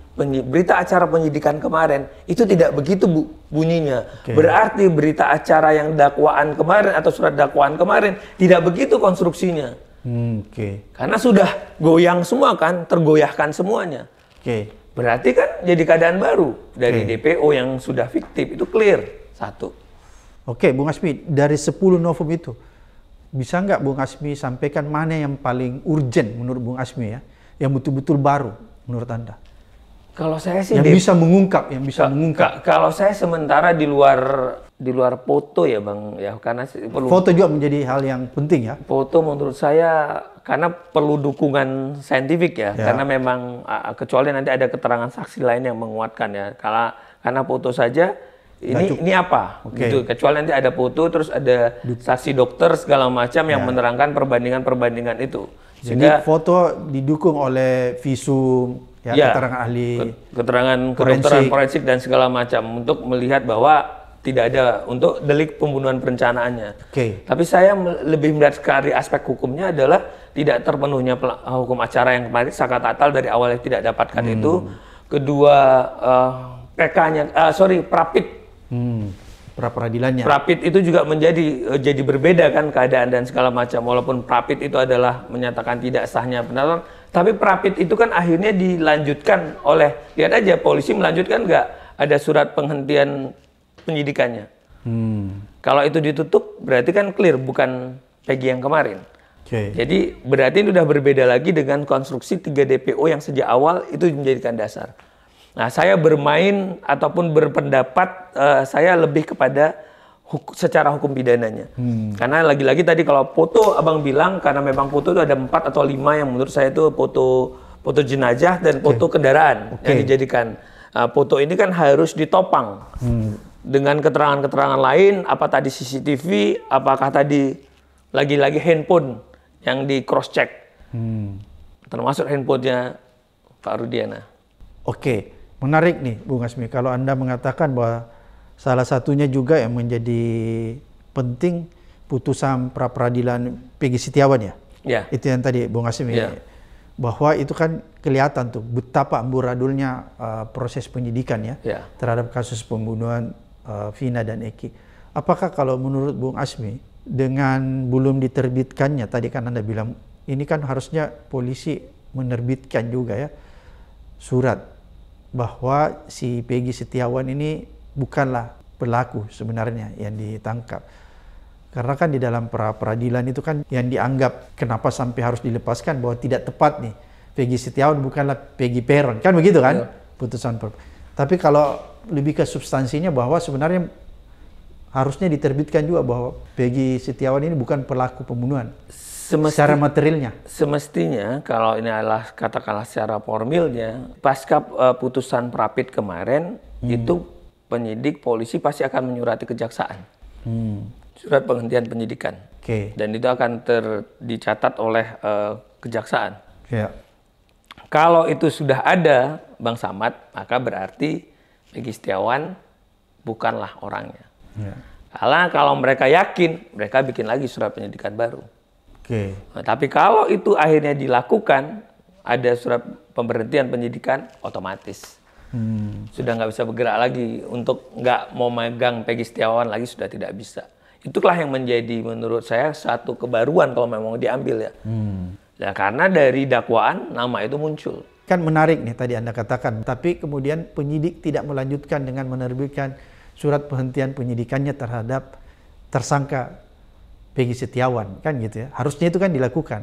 berita acara penyidikan kemarin itu tidak begitu bu, bunyinya. Okay. Berarti berita acara yang dakwaan kemarin atau surat dakwaan kemarin tidak begitu konstruksinya. Hmm, oke. Okay. Karena sudah goyang semua kan, tergoyahkan semuanya. Oke. Okay. Berarti kan jadi keadaan baru dari okay. DPO yang sudah fiktif itu clear satu. Oke, Bung Asmi, dari 10 novum itu, bisa nggak Bung Asmi sampaikan mana yang paling urgent menurut Bung Asmi ya? Yang betul-betul baru menurut Anda? Kalau saya sih... Yang di, bisa mengungkap, yang bisa ka, mengungkap. Ka, kalau saya sementara di luar di luar foto ya Bang, ya karena perlu... Foto juga menjadi hal yang penting ya? Foto menurut saya karena perlu dukungan saintifik ya, ya. karena memang kecuali nanti ada keterangan saksi lain yang menguatkan ya. Karena karena foto saja ini ini apa okay. gitu kecuali nanti ada foto terus ada saksi dokter segala macam yang ya. menerangkan perbandingan-perbandingan itu sehingga Jadi foto didukung oleh visum ya, ya keterangan ahli keterangan kedokteran forensik dan segala macam untuk melihat bahwa tidak ada untuk delik pembunuhan perencanaannya. Okay. Tapi saya lebih melihat dari aspek hukumnya adalah tidak terpenuhnya hukum acara yang kemarin saka tatal dari awalnya tidak dapatkan hmm. itu. Kedua uh, eh, PK-nya uh, eh, sorry, Prapit Hmm, pra peradilannya. Prapit itu juga menjadi e, jadi berbeda kan keadaan dan segala macam. Walaupun prapit itu adalah menyatakan tidak sahnya penetapan, tapi prapit itu kan akhirnya dilanjutkan oleh lihat aja polisi melanjutkan nggak ada surat penghentian penyidikannya. Hmm. Kalau itu ditutup berarti kan clear bukan Peggy yang kemarin. Okay. Jadi berarti ini sudah berbeda lagi dengan konstruksi 3 DPO yang sejak awal itu menjadikan dasar. Nah, saya bermain ataupun berpendapat uh, saya lebih kepada secara hukum pidananya. Hmm. Karena lagi-lagi tadi kalau foto abang bilang karena memang foto itu ada empat atau lima yang menurut saya itu foto foto jenazah dan foto kendaraan okay. yang dijadikan. Uh, foto ini kan harus ditopang hmm. dengan keterangan-keterangan lain. Apa tadi CCTV? Apakah tadi lagi-lagi handphone yang di cross check? Hmm. Termasuk handphonenya Pak Rudiana. Oke. Okay. Menarik nih, Bung Asmi, kalau Anda mengatakan bahwa salah satunya juga yang menjadi penting putusan pra peradilan PG Setiawan ya. Yeah. Itu yang tadi Bung Asmi yeah. bahwa itu kan kelihatan tuh betapa amburadulnya uh, proses penyidikan ya yeah. terhadap kasus pembunuhan uh, Vina dan Eki. Apakah kalau menurut Bung Asmi dengan belum diterbitkannya tadi kan Anda bilang ini kan harusnya polisi menerbitkan juga ya surat bahwa si Peggy Setiawan ini bukanlah pelaku sebenarnya yang ditangkap. Karena kan di dalam pra peradilan itu kan yang dianggap kenapa sampai harus dilepaskan bahwa tidak tepat nih. Peggy Setiawan bukanlah Peggy Peron. Kan begitu kan? Ya. Putusan per Tapi kalau lebih ke substansinya bahwa sebenarnya harusnya diterbitkan juga bahwa Peggy Setiawan ini bukan pelaku pembunuhan. Semesti, secara materialnya? Semestinya kalau ini adalah katakanlah secara formilnya, pasca uh, putusan perapit kemarin hmm. itu penyidik polisi pasti akan menyurati kejaksaan. Hmm. Surat penghentian penyidikan. Okay. Dan itu akan ter, dicatat oleh uh, kejaksaan. Yeah. Kalau itu sudah ada Bang Samad, maka berarti Peggy Setiawan bukanlah orangnya. Yeah. Karena kalau mereka yakin, mereka bikin lagi surat penyidikan baru. Oke. Nah, tapi kalau itu akhirnya dilakukan, ada surat pemberhentian penyidikan otomatis. Hmm. Sudah nggak bisa bergerak lagi untuk nggak mau megang Peggy Setiawan lagi sudah tidak bisa. Itulah yang menjadi menurut saya satu kebaruan kalau memang diambil ya. Hmm. Nah, karena dari dakwaan nama itu muncul. Kan menarik nih tadi Anda katakan, tapi kemudian penyidik tidak melanjutkan dengan menerbitkan surat penghentian penyidikannya terhadap tersangka Peggy Setiawan kan gitu ya harusnya itu kan dilakukan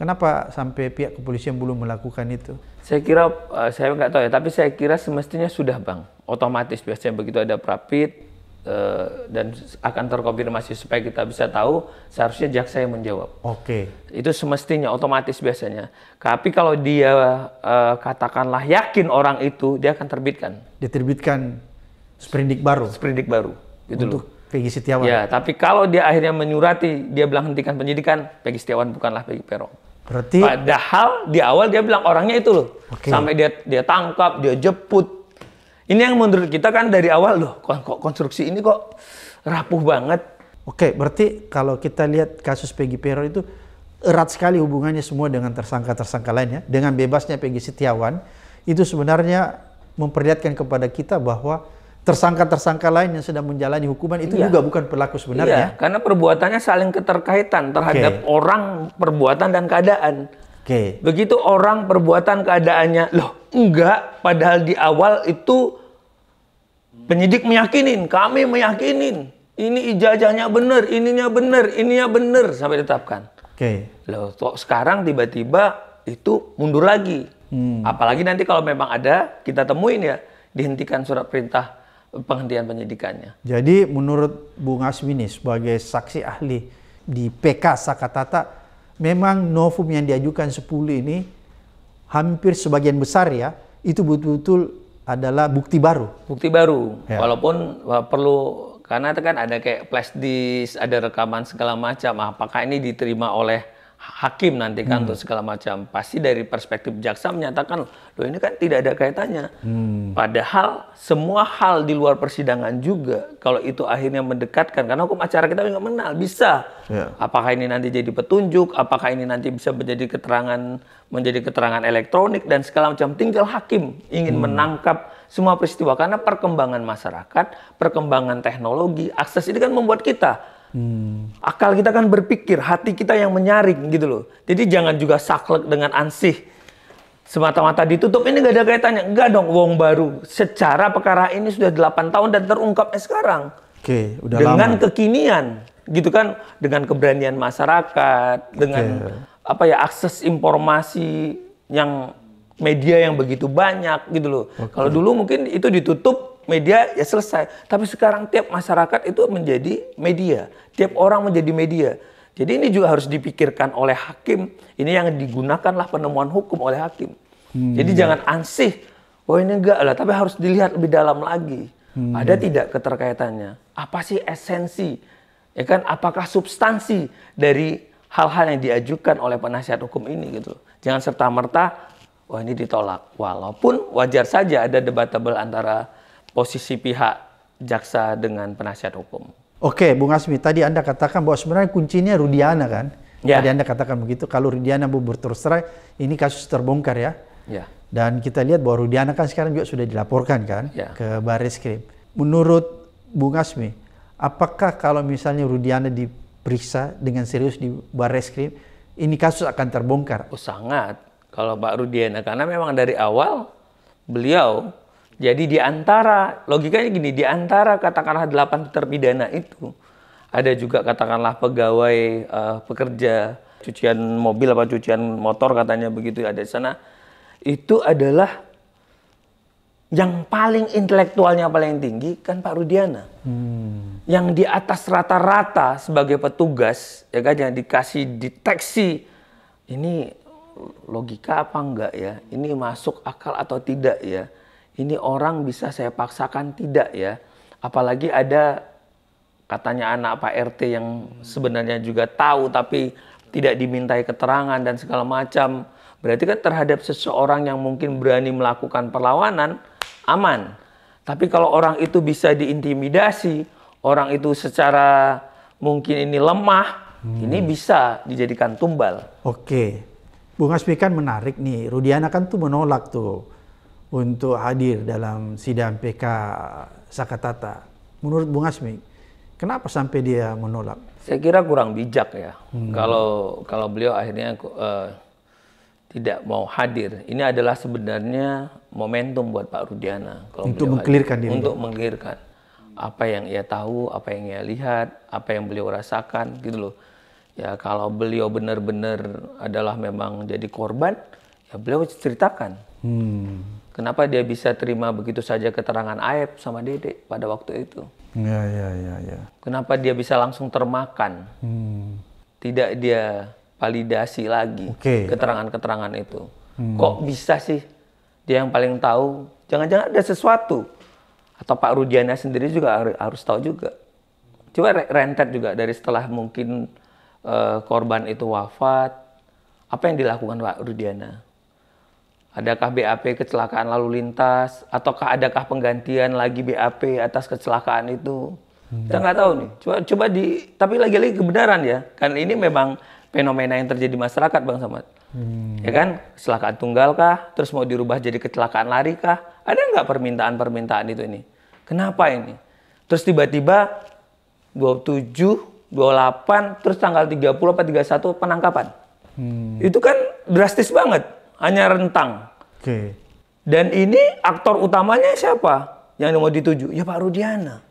kenapa sampai pihak kepolisian belum melakukan itu saya kira uh, saya nggak tahu ya tapi saya kira semestinya sudah bang otomatis biasanya begitu ada prapit uh, eh, dan akan terkonfirmasi supaya kita bisa tahu seharusnya jaksa yang menjawab. Oke. Okay. Itu semestinya otomatis biasanya. Tapi kalau dia uh, katakanlah yakin orang itu dia akan terbitkan. Diterbitkan sprindik baru. Sprindik baru. Gitu Untuk loh Pegi Setiawan. Ya, tapi kalau dia akhirnya menyurati, dia bilang hentikan penyidikan, Pegi Setiawan bukanlah Pegi Perong. Berarti padahal di awal dia bilang orangnya itu loh. Okay. Sampai dia dia tangkap, dia jemput. Ini yang menurut kita kan dari awal loh, kok konstruksi ini kok rapuh banget. Oke, okay, berarti kalau kita lihat kasus Pegi Perong itu erat sekali hubungannya semua dengan tersangka-tersangka lainnya. Dengan bebasnya Pegi Setiawan, itu sebenarnya memperlihatkan kepada kita bahwa tersangka-tersangka lain yang sedang menjalani hukuman itu iya. juga bukan pelaku sebenarnya. Iya, karena perbuatannya saling keterkaitan terhadap okay. orang, perbuatan dan keadaan. Okay. Begitu orang perbuatan keadaannya, loh enggak, padahal di awal itu penyidik meyakinin, kami meyakinin, ini ijazahnya benar, ininya benar, ininya benar sampai ditetapkan. Oke. Okay. Loh, sekarang tiba-tiba itu mundur lagi. Hmm. Apalagi nanti kalau memang ada kita temuin ya dihentikan surat perintah penghentian penyidikannya. Jadi menurut Bung Aswini sebagai saksi ahli di PK Sakatata, memang novum yang diajukan 10 ini hampir sebagian besar ya, itu betul-betul adalah bukti baru. Bukti baru, ya. walaupun perlu karena itu kan ada kayak flash disk, ada rekaman segala macam. Apakah ini diterima oleh hakim nanti kan hmm. segala macam pasti dari perspektif jaksa menyatakan loh ini kan tidak ada kaitannya hmm. padahal semua hal di luar persidangan juga kalau itu akhirnya mendekatkan karena hukum acara kita nggak mengenal bisa yeah. apakah ini nanti jadi petunjuk apakah ini nanti bisa menjadi keterangan menjadi keterangan elektronik dan segala macam tinggal hakim ingin hmm. menangkap semua peristiwa karena perkembangan masyarakat perkembangan teknologi akses ini kan membuat kita Hmm. Akal kita kan berpikir, hati kita yang menyaring gitu loh. Jadi jangan juga saklek dengan ansih. Semata-mata ditutup, ini gak ada kaitannya. Enggak dong, wong baru. Secara perkara ini sudah 8 tahun dan terungkapnya eh, sekarang. Oke, udah Dengan lama. kekinian, gitu kan. Dengan keberanian masyarakat, dengan apa ya akses informasi yang media yang begitu banyak gitu loh. Okay. Kalau dulu mungkin itu ditutup media ya selesai. Tapi sekarang tiap masyarakat itu menjadi media, tiap orang menjadi media. Jadi ini juga harus dipikirkan oleh hakim. Ini yang digunakanlah penemuan hukum oleh hakim. Hmm. Jadi iya. jangan ansih, oh ini enggak lah, tapi harus dilihat lebih dalam lagi. Hmm. Ada iya. tidak keterkaitannya? Apa sih esensi? Ya kan, apakah substansi dari hal-hal yang diajukan oleh penasihat hukum ini gitu. Jangan serta-merta wah ini ditolak. Walaupun wajar saja ada debatable antara posisi pihak jaksa dengan penasihat hukum. Oke, Bung Asmi, tadi Anda katakan bahwa sebenarnya kuncinya Rudiana kan? Ya. Tadi Anda katakan begitu, kalau Rudiana bu terus terang, ini kasus terbongkar ya? Ya. Dan kita lihat bahwa Rudiana kan sekarang juga sudah dilaporkan kan ya. ke Baris Krim. Menurut Bung Asmi, apakah kalau misalnya Rudiana diperiksa dengan serius di Baris Krim, ini kasus akan terbongkar? Oh, sangat. Kalau Pak Rudiana, karena memang dari awal beliau jadi di antara logikanya gini, di antara katakanlah 8 terpidana itu ada juga katakanlah pegawai uh, pekerja cucian mobil apa cucian motor katanya begitu ada di sana itu adalah yang paling intelektualnya paling tinggi kan Pak Rudiana. Hmm. Yang di atas rata-rata sebagai petugas ya kan yang dikasih deteksi ini logika apa enggak ya? Ini masuk akal atau tidak ya? ini orang bisa saya paksakan tidak ya. Apalagi ada katanya anak Pak RT yang sebenarnya juga tahu tapi tidak dimintai keterangan dan segala macam. Berarti kan terhadap seseorang yang mungkin berani melakukan perlawanan aman. Tapi kalau orang itu bisa diintimidasi, orang itu secara mungkin ini lemah, hmm. ini bisa dijadikan tumbal. Oke. Bung Spikan menarik nih. Rudiana kan tuh menolak tuh untuk hadir dalam sidang PK Sakatata. Menurut Bung Asmi, kenapa sampai dia menolak? Saya kira kurang bijak ya. Hmm. Kalau kalau beliau akhirnya uh, tidak mau hadir. Ini adalah sebenarnya momentum buat Pak Rudiana kalau untuk mengklirkan diri. Untuk mengklirkan apa yang ia tahu, apa yang ia lihat, apa yang beliau rasakan gitu loh. Ya kalau beliau benar-benar adalah memang jadi korban, ya beliau ceritakan. Hmm. Kenapa dia bisa terima begitu saja keterangan Aep sama Dede pada waktu itu? Ya, ya, ya, ya. Kenapa dia bisa langsung termakan? Hmm. Tidak dia validasi lagi keterangan keterangan-keterangan itu. Hmm. Kok bisa sih dia yang paling tahu? Jangan-jangan ada sesuatu. Atau Pak Rudiana sendiri juga harus tahu juga. Coba rentet juga dari setelah mungkin uh, korban itu wafat, apa yang dilakukan Pak Rudiana? adakah BAP kecelakaan lalu lintas ataukah adakah penggantian lagi BAP atas kecelakaan itu hmm. kita nggak tahu nih coba coba di tapi lagi-lagi kebenaran ya kan ini memang fenomena yang terjadi masyarakat bang Samad hmm. ya kan kecelakaan tunggal kah terus mau dirubah jadi kecelakaan lari kah ada nggak permintaan-permintaan itu ini kenapa ini terus tiba-tiba 27 28 terus tanggal 30 apa 31 penangkapan hmm. itu kan drastis banget hanya rentang. Oke. Okay. Dan ini aktor utamanya siapa yang mau dituju? Ya Pak Rudiana.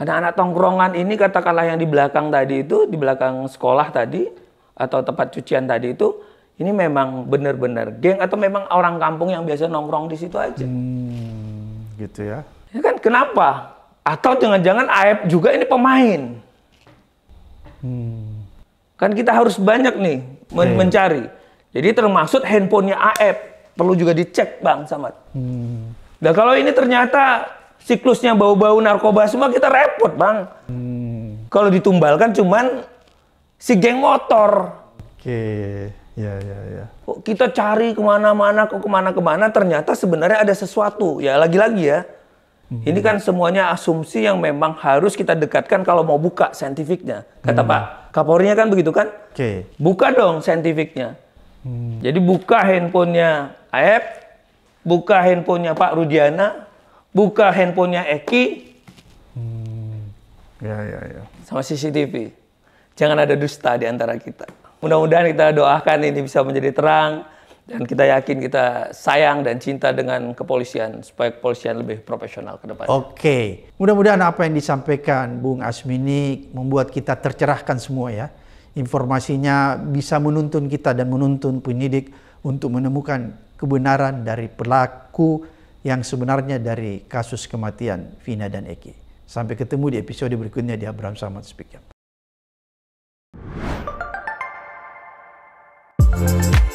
Anak-anak tongkrongan ini katakanlah yang di belakang tadi itu, di belakang sekolah tadi atau tempat cucian tadi itu, ini memang benar-benar geng atau memang orang kampung yang biasa nongkrong di situ aja. Hmm, gitu ya. Ya kan kenapa? Atau jangan-jangan Aep juga ini pemain. Hmm. Kan kita harus banyak nih men mencari jadi termasuk handphonenya AF perlu juga dicek Bang sama. Hmm. Nah kalau ini ternyata siklusnya bau-bau narkoba semua kita repot Bang. Hmm. Kalau ditumbalkan cuman si geng motor. Oke, okay. ya ya ya. Kok kita cari kemana-mana, kok kemana-kemana ternyata sebenarnya ada sesuatu. Ya lagi-lagi ya. Hmm. Ini kan semuanya asumsi yang memang harus kita dekatkan kalau mau buka saintifiknya. Kata hmm. Pak Kapolrinya kan begitu kan? Oke. Okay. Buka dong saintifiknya Hmm. Jadi buka handphonenya Aep, buka handphonenya Pak Rudiana, buka handphonenya Eki. Hmm. Ya, ya, ya. Sama CCTV. Jangan ada dusta di antara kita. Mudah-mudahan kita doakan ini bisa menjadi terang dan kita yakin kita sayang dan cinta dengan kepolisian supaya kepolisian lebih profesional ke depan. Oke, mudah-mudahan apa yang disampaikan Bung Asmini membuat kita tercerahkan semua ya informasinya bisa menuntun kita dan menuntun penyidik untuk menemukan kebenaran dari pelaku yang sebenarnya dari kasus kematian Vina dan Eki. Sampai ketemu di episode berikutnya di Abraham Samad Speak Up.